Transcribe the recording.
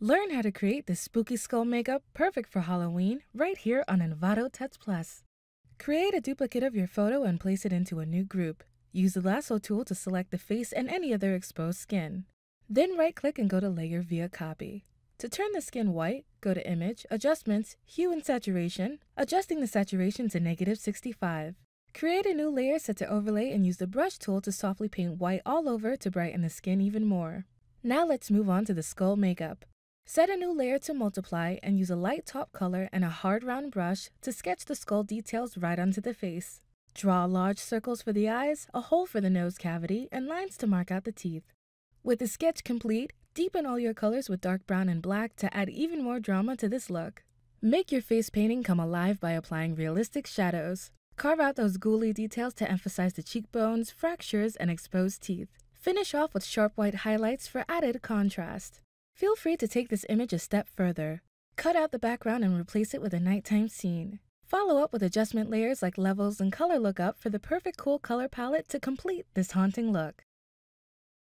Learn how to create this spooky skull makeup perfect for Halloween right here on Envato Tuts Plus. Create a duplicate of your photo and place it into a new group. Use the lasso tool to select the face and any other exposed skin. Then right-click and go to Layer via Copy. To turn the skin white, go to Image, Adjustments, Hue and Saturation, adjusting the saturation to negative 65. Create a new layer set to overlay and use the brush tool to softly paint white all over to brighten the skin even more. Now let's move on to the skull makeup. Set a new layer to multiply and use a light top color and a hard round brush to sketch the skull details right onto the face. Draw large circles for the eyes, a hole for the nose cavity, and lines to mark out the teeth. With the sketch complete, deepen all your colors with dark brown and black to add even more drama to this look. Make your face painting come alive by applying realistic shadows. Carve out those ghouly details to emphasize the cheekbones, fractures, and exposed teeth. Finish off with sharp white highlights for added contrast. Feel free to take this image a step further. Cut out the background and replace it with a nighttime scene. Follow up with adjustment layers like levels and color lookup for the perfect cool color palette to complete this haunting look.